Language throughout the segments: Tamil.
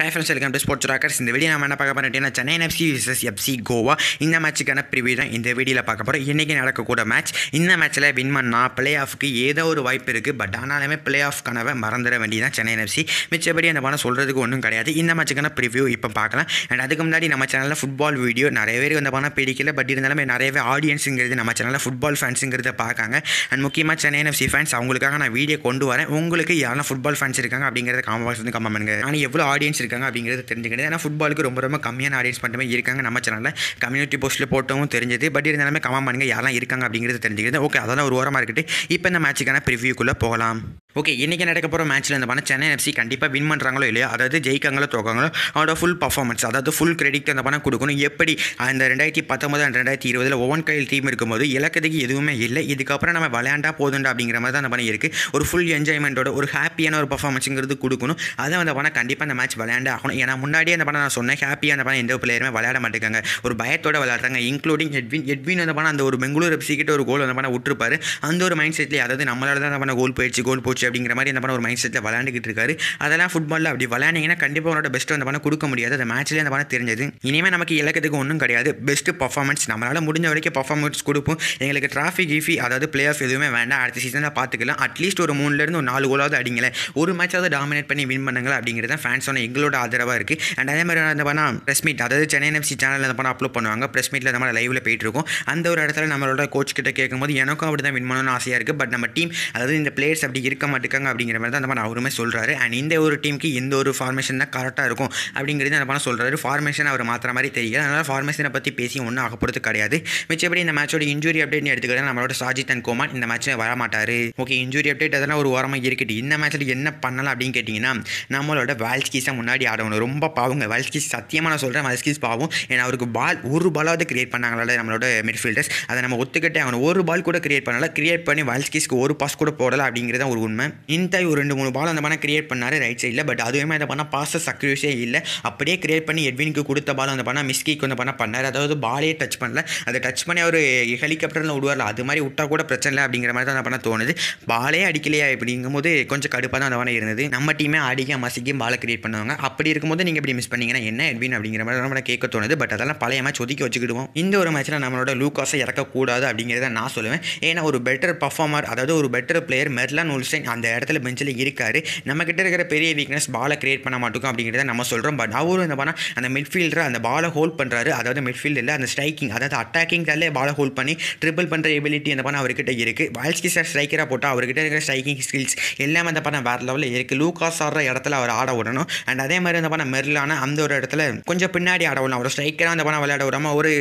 high friends welcome to sports rockers இந்த வீடியோ நம்ம என்ன பார்க்க போகிறோம் Chennai FC versus FC Goa இந்த மேட்ச்சுக்கான ப்ரிவியூ தான் இந்த வீடியோவில் பார்க்க போகிறோம் இன்றைக்கி நடக்கக்கூட மேட்ச் இந்த மேட்ச்சில் வின் பண்ணால் பிளே ஆஃப்க்கு ஏதோ ஒரு வாய்ப்பு இருக்குது பட் ஆனாலுமே பிளே ஆஃப் கனவை மறந்துட வேண்டியதான் சென்னை எஃப்சி மிச்சபடி அந்த பணம் சொல்கிறதுக்கு ஒன்றும் கிடையாது இந்த மேட்சுக்கான ப்ரிவியூ இப்போ பார்க்கலாம் அண்ட் அதுக்கு முன்னாடி நம்ம சேனலில் ஃபுட்பால் வீடியோ நிறைய பேர் அந்த பணம் பிடிக்கல பட் இருந்தாலுமே நிறையவே ஆடியன்ஸுங்கிறது நம்ம சேனலில் ஃபுட்பால் ஃபேன்ஸுங்கிறத பார்க்காங்க அண்ட் முக்கியமாக சென்னை எஃப்சி ஃபேன்ஸ் அவங்களுக்காக நான் வீடியோ கொண்டு வரேன் உங்களுக்கு யாரெல்லாம் ஃபுட்பால் ஃபேன்ஸ் இருக்காங்க அப்படிங்கிறத வந்து கமெண்ட் பண்ணுங்க ஆனால் எவ்வளோ ஆடியன்ஸ் இருக்குது இருக்காங்க அப்படிங்கிறது தெரிஞ்சுக்கிட்டு ஏன்னா ஃபுட்பாலுக்கு ரொம்ப ரொம்ப கம்மியான ஆடியன்ஸ் மாதிரி இருக்காங்க நம்ம சேனலில் கம்யூனிட்டி போஸ்ட்டில் போட்டவும் தெரிஞ்சது பட் இருந்தாலுமே கமாமானுங்க யாரெல்லாம் இருக்காங்க அப்படிங்கிறது தெரிஞ்சுக்கிறது ஓகே அதெல்லாம் ஒரு ஓரமாக இருக்கட்டு இப்போ இந்த மேட்சுக்கான ப்ரிவியூக்குள்ளே போகலாம் ஓகே இன்றைக்கி நடக்க போகிற மேட்ச்சில் இந்த பண்ண சென்னை எஃப்சி கண்டிப்பாக வின் பண்ணுறாங்களோ இல்லையோ அதாவது ஜெயிக்காங்களோ தோக்காங்களோ அதோட ஃபுல் பர்ஃபார்மன்ஸ் அதாவது ஃபுல் கிரெடிட் அந்த பணம் கொடுக்கணும் எப்படி அந்த ரெண்டாயிரத்தி பத்தொம்பது அண்ட் ரெண்டாயிரத்தி இருபதில் ஒவ்வொன் கையில் டீம் இருக்கும்போது இலக்கத்துக்கு எதுவுமே இல்லை இதுக்கப்புறம் நம்ம விளையாண்டா போதுண்டா அப்படிங்கிற மாதிரி தான் அந்த பணம் இருக்குது ஒரு ஃபுல் என்ஜாய்மெண்ட்டோட ஒரு ஹாப்பியான ஒரு பர்ஃபார்மன்ஸுங்கிறது கொடுக்கணும் அதை அந்த பணம் கண்டிப்பாக அந்த மேட்ச் விளையாண்டே ஆகணும் ஏன்னா முன்னாடியே அந்த பணம் நான் சொன்னேன் ஹாப்பியாக அந்த பணம் எந்த பிளேயருமே விளையாட மாட்டேங்காங்க ஒரு பயத்தோட விளையாடுறாங்க இன்க்ளூடிங் எட்வின் எட்வின் அந்த பணம் அந்த ஒரு பெங்களூர் எஃப்சி கிட்ட ஒரு கோல் அந்த பணம் விட்டுருப்பாரு அந்த ஒரு மைண்ட் செட்லேயே அதாவது நம்மளால தான் அந்த பணம் கோல் போயிடுச்சு கோல் போச்சு போச்சு அப்படிங்கிற மாதிரி அந்த பண்ண ஒரு மைண்ட் செட்டில் விளையாண்டுக்கிட்டு இருக்காரு அதெல்லாம் ஃபுட்பாலில் அப்படி விளையாண்டிங்கன்னா கண்டிப்பாக உன்னோட பெஸ்ட்டு அந்த பணம் கொடுக்க முடியாது அந்த மேட்ச்லேயே அந்த பணம் தெரிஞ்சது இனிமேல் நமக்கு இலக்கத்துக்கு ஒன்றும் கிடையாது பெஸ்ட்டு பர்ஃபார்மன்ஸ் நம்மளால் முடிஞ்ச வரைக்கும் பர்ஃபார்மன்ஸ் கொடுப்போம் எங்களுக்கு டிராஃபி கீஃபி அதாவது பிளே ஆஃப் எதுவுமே வேண்டாம் அடுத்த சீசனில் பார்த்துக்கலாம் அட்லீஸ்ட் ஒரு மூணுலேருந்து ஒரு நாலு கோலாவது அடிங்கல ஒரு மேட்சாவது டாமினேட் பண்ணி வின் பண்ணுங்கள் அப்படிங்கிறது தான் ஒன்று எங்களோட ஆதரவாக இருக்குது அண்ட் அதே மாதிரி அந்த பண்ணால் ப்ரெஸ் மீட் அதாவது சென்னை என்எஃப்சி சேனலில் அந்த பணம் அப்லோட் பண்ணுவாங்க ப்ரெஸ் மீட்டில் நம்ம லைவில் போயிட்டுருக்கோம் அந்த ஒரு இடத்துல நம்மளோட கோச் கிட்ட கேட்கும்போது எனக்கும் அப்படி தான் வின் பண்ணணும்னு ஆசையாக இருக்குது பட் நம்ம டீம் அதாவது இந்த பிளேயர்ஸ் அப்படி இருக்க மாட்டுக்காங்க அப்படிங்கிற மாதிரி தான் அந்த படம் அவருமே சொல்கிறாரு அண்ட் இந்த ஒரு டீமுக்கு இந்த ஒரு ஃபார்மேஷன் தான் கரெக்டாக இருக்கும் அப்படிங்கிறது அந்த படம் சொல்கிறாரு ஃபார்மேஷன் அவர் மாத்திர மாதிரி தெரியல அதனால் ஃபார்மேஷனை பற்றி பேசி ஒன்றும் ஆகப்படுறது கிடையாது மிச்சப்படி இந்த மேட்சோட இன்ஜுரி அப்டேட்னு எடுத்துக்கிட்டால் நம்மளோட சாஜித் அண்ட் கோமான் இந்த மேட்ச்சில் மாட்டார் ஓகே இன்ஜுரி அப்டேட் அதெல்லாம் ஒரு ஓரமாக இருக்கட்டு இந்த மேட்ச்சில் என்ன பண்ணலாம் அப்படின்னு கேட்டிங்கன்னா நம்மளோட வால்ஸ்கிஸை முன்னாடி ஆடணும் ரொம்ப பாவங்க வால்ஸ்கிஸ் சத்தியமாக நான் சொல்கிறேன் வால்ஸ்கிஸ் பாவம் ஏன்னா அவருக்கு பால் ஒரு பாலாவது கிரியேட் பண்ணாங்களா நம்மளோட மிட்ஃபீல்டர்ஸ் அதை நம்ம ஒத்துக்கிட்டே ஆகணும் ஒரு பால் கூட கிரியேட் பண்ணல கிரியேட் பண்ணி வால்ஸ்கிஸ்க்கு ஒரு பாஸ் கூட போடலாம் அப்படிங்கிறது ஒரு உண்மை இல்லாமல் இன்தாய் ஒரு ரெண்டு மூணு பால் அந்த பணம் கிரியேட் பண்ணார் ரைட் சைடில் பட் அதுவுமே அந்த பண்ணால் பாச சக்ரியூஸே இல்லை அப்படியே கிரியேட் பண்ணி எட்வினுக்கு கொடுத்த பால் அந்த பண்ணால் மிஸ்கிக்கு வந்து பணம் பண்ணார் அதாவது பாலே டச் பண்ணல அதை டச் பண்ணி அவர் ஹெலிகாப்டரில் விடுவார்ல அது மாதிரி விட்டால் கூட பிரச்சனை இல்லை அப்படிங்கிற மாதிரி தான் அந்த பண்ண தோணுது பாலே அடிக்கலையா அப்படிங்கும்போது கொஞ்சம் கடுப்பாக தான் அந்த பணம் இருந்தது நம்ம டீமே அடிக்க மசிக்கும் பாலை கிரியேட் பண்ணுவாங்க அப்படி இருக்கும்போது நீங்கள் இப்படி மிஸ் பண்ணிங்கன்னா என்ன எட்வின் அப்படிங்கிற மாதிரி நம்ம கேட்க தோணுது பட் அதெல்லாம் பழைய மேட்ச் ஒதுக்கி வச்சுக்கிடுவோம் இந்த ஒரு மேட்ச்சில் நம்மளோட லூக்காஸை இறக்கக்கூடாது அப்படிங்கிறத நான் சொல்லுவேன் ஏன்னா ஒரு பெட்டர் பர்ஃபார்மர் அதாவது ஒரு பெட்டர் பிளேயர் மெர்லான் உல்சைன் அந்த இடத்துல பெஞ்சில் இருக்கார் நம்மக்கிட்ட இருக்கிற பெரிய வீக்னஸ் பாலை கிரியேட் பண்ண மாட்டோம் அப்படிங்கிறத நம்ம சொல்கிறோம் பட் அவரும் என்ன பண்ணால் அந்த மிட்ஃபீல்டரை அந்த பாலை ஹோல்ட் பண்ணுறாரு அதாவது இல்லை அந்த ஸ்ட்ரைக்கிங் அதாவது அட்டாக்கிங் தள்ளே பாலை ஹோல்ட் பண்ணி ட்ரிபிள் பண்ணுற எபிலிட்டி அந்த பண்ணால் அவர்கிட்ட இருக்குது வால்ஸ்கி சார் ஸ்ட்ரைக்கராக போட்டால் அவர்கிட்ட இருக்கிற ஸ்ட்ரைக்கிங் ஸ்கில்ஸ் எல்லாமே அந்த பண்ண வேறு லெவலில் இருக்குது லூகாஸ் ஆடுற இடத்துல அவர் ஆட விடணும் அண்ட் அதே மாதிரி இந்த பண்ண மெர்லான அந்த ஒரு இடத்துல கொஞ்சம் பின்னாடி ஆட விடணும் அவர் ஸ்ட்ரைக்கராக அந்த பண்ண விளையாட விடாமல் ஒரு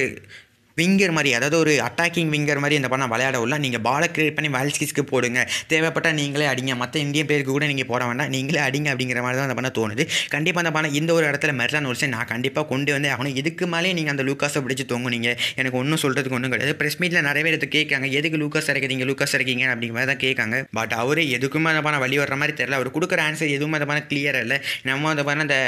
விங்கர் மாதிரி அதாவது ஒரு அட்டாக்கிங் விங்கர் மாதிரி இந்த படம் விளையாட விடலாம் நீங்கள் பாலை கிரியேட் பண்ணி வேல்ஸ்கிஸ்க்கு போடுங்க தேவைப்பட்டால் நீங்களே அடிங்க மற்ற இந்தியன் பேருக்கு கூட நீங்கள் போட வேண்டாம் நீங்களே அடிங்க அப்படிங்கிற மாதிரி தான் அந்த படம் தோணுது கண்டிப்பாக அந்த படம் இந்த ஒரு இடத்துல மெர்லான் ஒரு நான் கண்டிப்பாக கொண்டு வந்து ஆகணும் இதுக்கு மேலே நீங்கள் அந்த லூக்காஸை பிடிச்சி தூங்குனீங்க எனக்கு ஒன்றும் சொல்கிறதுக்கு ஒன்றும் கிடையாது ப்ரெஸ் மீட்டில் நிறைய பேர் கேட்காங்க எதுக்கு லூக்காஸ் இறக்குறீங்க லூக்காஸ் இறக்கிங்க அப்படிங்கிற மாதிரி தான் கேட்காங்க பட் அவரே எதுக்குமே அந்த படம் வழி வர்ற மாதிரி தெரில அவர் கொடுக்குற ஆன்சர் எதுவுமே அந்த படம் கிளியராக இல்லை நம்ம அந்த படம் அந்த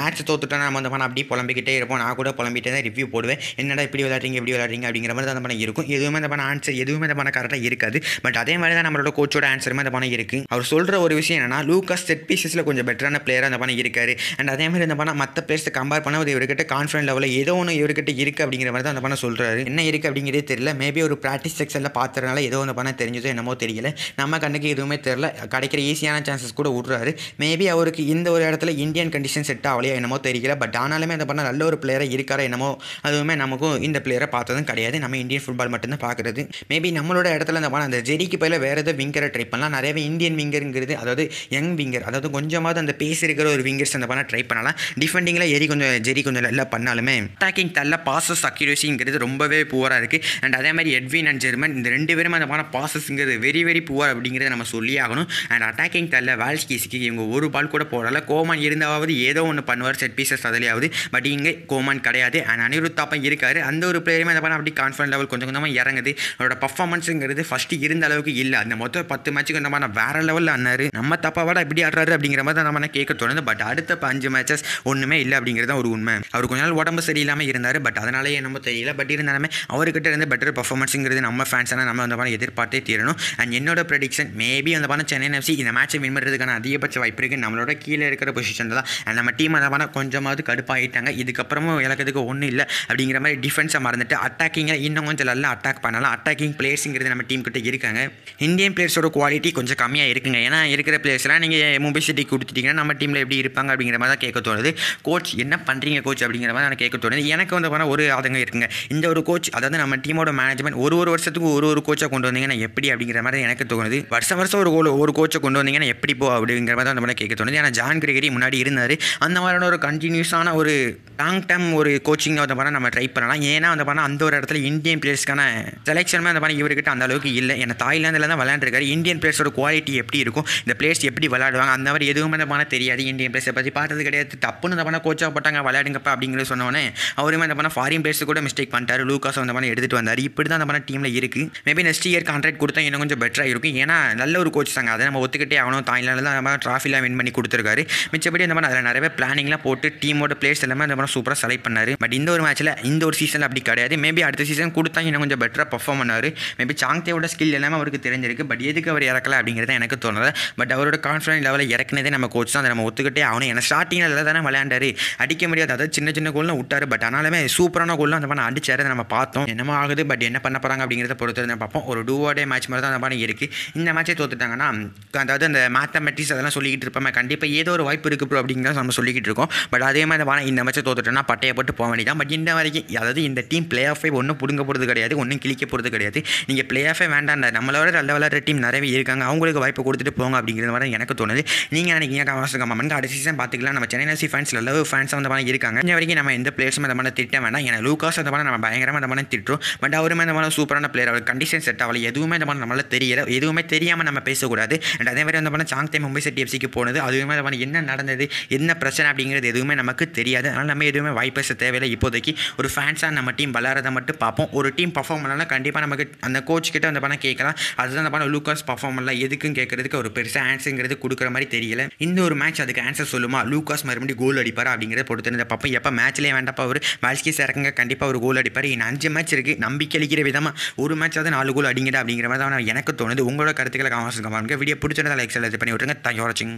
மேட்ச் தோத்துட்டோம்னா நம்ம அந்த படம் அப்படியே புலம்பிக்கிட்டே இருப்போம் நான் கூட புலம்பிட்டே தான் ரிவ்யூ போடுவேன் என்னடா இப்படி விளையாடுறீங்க இப்படி விளையாடுறீங்க அப்படிங்கிற மாதிரி தான் அந்த பணம் இருக்கும் எதுவுமே அந்த பணம் ஆன்சர் எதுவுமே அந்த பணம் கரெக்டாக இருக்காது பட் அதே மாதிரி தான் நம்மளோட கோச்சோட ஆன்சருமே அந்த பணம் இருக்கு அவர் சொல்கிற ஒரு விஷயம் என்னன்னா லூக்கஸ் செட் பீசஸில் கொஞ்சம் பெட்டரான பிளேயராக அந்த பணம் இருக்காரு அண்ட் அதே மாதிரி இந்த பணம் மற்ற பிளேயர்ஸை கம்பேர் பண்ண ஒரு இவர்கிட்ட கான்ஃபிடன்ட் லெவலில் ஏதோ ஒன்று இவர்கிட்ட இருக்குது அப்படிங்கிற மாதிரி தான் அந்த பணம் சொல்கிறாரு என்ன இருக்குது அப்படிங்கிறதே தெரியல மேபி ஒரு ப்ராக்டிஸ் செக்ஷனில் பார்த்துறதுனால ஏதோ அந்த பணம் தெரிஞ்சதோ என்னமோ தெரியல நம்ம கண்ணுக்கு எதுவுமே தெரியல கிடைக்கிற ஈஸியான சான்சஸ் கூட விட்றாரு மேபி அவருக்கு இந்த ஒரு இடத்துல இந்தியன் கண்டிஷன் செட் ஆகலையோ என்னமோ தெரியல பட் ஆனாலுமே அந்த பணம் நல்ல ஒரு பிளேயராக இருக்காரா என்னமோ அதுவுமே நமக்கும் இந்த பிளேயரை பார்த்து பார்த்ததும் கிடையாது நம்ம இந்தியன் ஃபுட்பால் மட்டும்தான் பார்க்குறது மேபி நம்மளோட இடத்துல அந்த அந்த ஜெரிக்கு பயில வேறு எதாவது விங்கரை ட்ரை பண்ணலாம் நிறையவே இந்தியன் விங்கருங்கிறது அதாவது யங் விங்கர் அதாவது கொஞ்சமாவது அந்த பேஸ் இருக்கிற ஒரு விங்கர்ஸ் அந்த பண்ணால் ட்ரை பண்ணலாம் டிஃபெண்டிங்கில் எரி கொஞ்சம் ஜெரி கொஞ்சம் நல்லா பண்ணாலுமே அட்டாக்கிங் தள்ள பாசஸ் அக்யூரேசிங்கிறது ரொம்பவே புவராக இருக்குது அண்ட் அதே மாதிரி எட்வின் அண்ட் ஜெர்மன் இந்த ரெண்டு பேரும் அந்த பண்ண பாசஸ்ங்கிறது வெரி வெரி புவர் அப்படிங்கிறத நம்ம சொல்லியே ஆகணும் அண்ட் அட்டாக்கிங் தள்ள வால்ஸ்கீஸுக்கு இவங்க ஒரு பால் கூட போடல கோமான் இருந்தாவது ஏதோ ஒன்று பண்ணுவார் செட் பீசஸ் அதுலேயாவது பட் இங்கே கோமான் கிடையாது அண்ட் அனிருத்தாப்பம் இருக்கார் அந்த ஒரு பிளேயர் அதுலேயுமே என்ன பண்ணால் அப்படி கான்ஃபிடன்ட் லெவல் கொஞ்சம் கொஞ்சமாக இறங்குது அவரோட பர்ஃபார்மன்ஸுங்கிறது ஃபஸ்ட்டு இருந்த அளவுக்கு இல்லை அந்த மொத்தம் பத்து மேட்ச்சுக்கு நம்ம நான் வேறு லெவலில் அண்ணாரு நம்ம தப்பாவோட இப்படி ஆடுறாரு அப்படிங்கிற மாதிரி தான் நம்ம கேட்க தொடர்ந்து பட் அடுத்த அஞ்சு மேட்சஸ் ஒன்றுமே இல்லை அப்படிங்கிறது ஒரு உண்மை அவர் கொஞ்ச நாள் உடம்பு சரியில்லாமல் இருந்தார் பட் அதனாலேயே என்னமோ தெரியல பட் இருந்தாலுமே அவர்கிட்ட இருந்து பெட்டர் பர்ஃபார்மன்ஸுங்கிறது நம்ம ஃபேன்ஸான நம்ம அந்த பணம் எதிர்பார்த்தே தீரணும் அண்ட் என்னோட ப்ரெடிக்ஷன் மேபி அந்த பணம் சென்னை எஃப்சி இந்த மேட்ச்சை வின் பண்ணுறதுக்கான அதிகபட்ச வாய்ப்பு இருக்குது நம்மளோட கீழே இருக்கிற பொசிஷன் தான் நம்ம டீம் அந்த பணம் கொஞ்சமாவது கடுப்பாகிட்டாங்க இதுக்கப்புறமும் இலக்கிறதுக்கு ஒன்றும் இல்லை அப்படிங்கிற மாதிரி டிஃபென்ஸை மறந்துட்டு அடுத்து அட்டாக்கிங்கில் இன்னும் கொஞ்சம் நல்லா அட்டாக் பண்ணலாம் அட்டாக்கிங் பிளேயர்ஸுங்கிறது நம்ம டீம் கிட்டே இருக்காங்க இந்தியன் பிளேயர்ஸோட குவாலிட்டி கொஞ்சம் கம்மியாக இருக்குங்க ஏன்னா இருக்கிற பிளேயர்ஸ்லாம் நீங்கள் மும்பை சிட்டி கொடுத்துட்டிங்கன்னா நம்ம டீமில் எப்படி இருப்பாங்க அப்படிங்கிற மாதிரி தான் கேட்க தோணுது கோச் என்ன பண்ணுறீங்க கோச் அப்படிங்கிற மாதிரி நான் கேட்க தோணுது எனக்கு வந்து பண்ண ஒரு ஆதங்கம் இருக்குங்க இந்த ஒரு கோச் அதாவது நம்ம டீமோட மேனேஜ்மெண்ட் ஒரு ஒரு வருஷத்துக்கு ஒரு ஒரு கோச்சை கொண்டு வந்தீங்கன்னா எப்படி அப்படிங்கிற மாதிரி எனக்கு தோணுது வருஷம் வருஷம் ஒரு ஒரு கோச்சை கொண்டு வந்தீங்கன்னா எப்படி போ அப்படிங்கிற மாதிரி தான் கேட்க தோணுது ஏன்னா ஜான் கிரிகரி முன்னாடி இருந்தார் அந்த மாதிரியான ஒரு கண்டினியூஸான ஒரு லாங் டேர்ம் ஒரு கோச்சிங்கை வந்து பண்ணால் நம்ம ட்ரை பண்ணலாம் ஏன்னா வந்து பண்ணால் அந்த ஒரு இடத்துல இந்தியன் பிளேயர்ஸ்க்கான செலெக்ஷனுமே அந்த மாதிரி இவர்கிட்ட அந்த அளவுக்கு இல்லை ஏன்னா தாய்லாந்தில் தான் விளையாண்டுருக்காரு இந்தியன் பிளேயர்ஸோட குவாலிட்டி எப்படி இருக்கும் இந்த பிளேயர்ஸ் எப்படி விளையாடுவாங்க அந்த மாதிரி எதுவுமே அந்த பண்ண தெரியாது இந்தியன் பிளேயர்ஸை பற்றி பார்த்தது கிடையாது தப்புன்னு அந்த பண்ண கோச்சாக போட்டாங்க விளையாடுங்கப்பா அப்படிங்கிற சொன்னோன்னே அவருமே அந்த பண்ண ஃபாரின் பிளேயர்ஸ் கூட மிஸ்டேக் பண்ணிட்டாரு லூக்காஸ் அந்த பண்ண எடுத்துகிட்டு வந்தார் இப்படி தான் அந்த பண்ண டீமில் இருக்குது மேபி நெக்ஸ்ட் இயர் கான்ட்ராக்ட் கொடுத்தா இன்னும் கொஞ்சம் பெட்டராக இருக்கும் ஏன்னா நல்ல ஒரு கோச் தாங்க அதை நம்ம ஒத்துக்கிட்டே அவனும் தாய்லாந்தில் தான் நம்ம ட்ராஃபிலாம் வின் பண்ணி கொடுத்துருக்காரு மிச்சப்படி அந்த மாதிரி அதில் நிறைய பிளானிங்லாம் போட்டு டீமோட பிளேயர்ஸ் எல்லாமே அந்த மாதிரி சூப்பராக செலக்ட் பண்ணார் பட் இந்த ஒரு மேட்ச்சில் இந்த ஒரு சீசனில் அப்படி கிடையாது தெரியாது மேபி அடுத்த சீசன் கொடுத்தா இன்னும் கொஞ்சம் பெட்டராக பர்ஃபார்ம் பண்ணார் மேபி சாங்தேவோட ஸ்கில் எல்லாமே அவருக்கு தெரிஞ்சிருக்கு பட் எதுக்கு அவர் இறக்கல அப்படிங்கிறது எனக்கு தோணுது பட் அவரோட கான்ஃபிடன்ஸ் லெவலில் இறக்குனதே நம்ம கோச் தான் அதை நம்ம ஒத்துக்கிட்டே ஆகணும் ஏன்னா ஸ்டார்டிங்கில் தானே விளையாண்டாரு அடிக்க முடியாது அதாவது சின்ன சின்ன கோலில் விட்டார் பட் ஆனாலுமே சூப்பரான கோல்லாம் அந்த பண்ண அடிச்சார் அதை நம்ம பார்த்தோம் என்னமோ ஆகுது பட் என்ன பண்ண போகிறாங்க அப்படிங்கிறத பொறுத்து நம்ம பார்ப்போம் ஒரு டூ டே மேட்ச் மாதிரி தான் அந்த பண்ணி இருக்குது இந்த மேட்சை தோத்துட்டாங்கன்னா அதாவது அந்த மேத்தமெட்டிக்ஸ் அதெல்லாம் சொல்லிக்கிட்டு இருப்போம் கண்டிப்பாக ஏதோ ஒரு வாய்ப்பு இருக்குது ப்ரோ அப்படிங்கிறத நம்ம சொல்லிக்கிட்டு இருக்கோம் பட் அதே மாதிரி இந்த மேட்சை தோத்துட்டோம்னா பட்டையை போட்டு போக வேண்டியதான் பட் இந்த வரைக்கும் அதாவது இந்த டீம் பிளே ஆஃபை ஒன்றும் பிடுங்க போகிறது கிடையாது ஒன்றும் கிழிக்க போகிறது கிடையாது நீங்கள் பிளே ஆஃபே வேண்டாம் நம்மளோட நல்ல விளையாடுற டீம் நிறைய இருக்காங்க அவங்களுக்கு வாய்ப்பு கொடுத்துட்டு போங்க அப்படிங்கிறது மாதிரி எனக்கு தோணுது நீங்கள் நினைக்கிறீங்க கமர்ஸ் கமெண்ட் அடுத்த சீசன் பார்த்துக்கலாம் நம்ம Chennai C fans love fans அந்த மாதிரி இருக்காங்க இன்ன வரைக்கும் நம்ம எந்த பிளேயர்ஸும் அந்த மாதிரி திட்ட வேண்டாம் ஏன்னா லூகாஸ் அந்த மாதிரி நம்ம பயங்கரமாக அந்த மாதிரி திட்டுறோம் பட் அவருமே அந்த மாதிரி சூப்பரான பிளேயர் அவர் கண்டிஷன் செட் ஆகல எதுவுமே அந்த மாதிரி நம்மளால் தெரியல எதுவுமே தெரியாமல் நம்ம பேசக்கூடாது அண்ட் அதே மாதிரி அந்த மாதிரி சாங் டைம் மும்பை சிட்டி எஃப்சிக்கு போனது அதுவுமே அந்த மாதிரி என்ன நடந்தது என்ன பிரச்சனை அப்படிங்கிறது எதுவுமே நமக்கு தெரியாது அதனால் நம்ம எதுவுமே வாய்ப்பு தேவையில்லை இப்போதைக்கு ஒரு ஃபேன்ஸாக நம்ம டீம் வளர யாரதை மட்டும் பார்ப்போம் ஒரு டீம் பர்ஃபார்ம் பண்ணலாம் கண்டிப்பாக நமக்கு அந்த கோச் கிட்ட அந்த பணம் கேட்கலாம் அதுதான் அந்த பணம் லூக்காஸ் பர்ஃபார்ம் பண்ணல எதுக்கும் கேட்கறதுக்கு ஒரு பெருசாக ஆன்சருங்கிறது கொடுக்குற மாதிரி தெரியல இந்த ஒரு மேட்ச் அதுக்கு ஆன்சர் சொல்லுமா லூக்காஸ் மறுபடியும் கோல் அடிப்பார் அப்படிங்கிறத பொறுத்து இருந்த பார்ப்போம் எப்போ மேட்ச்லேயே வேண்டாப்பா அவர் வால்ஸ்கிஸ் இறக்குங்க கண்டிப்பாக ஒரு கோல் அடிப்பார் இன்னும் அஞ்சு மேட்ச் இருக்குது நம்பிக்கை அளிக்கிற விதமாக ஒரு மேட்சாவது நாலு கோல் அடிங்கடா அப்படிங்கிற மாதிரி தான் எனக்கு தோணுது உங்களோட கருத்துக்களை கமெண்ட்ஸ் காமிக்க வீடியோ பிடிச்சிருந்தால் லைக் செலவு பண்ணி விட்டுருங்க தேங்க்யூ வாட்சிங்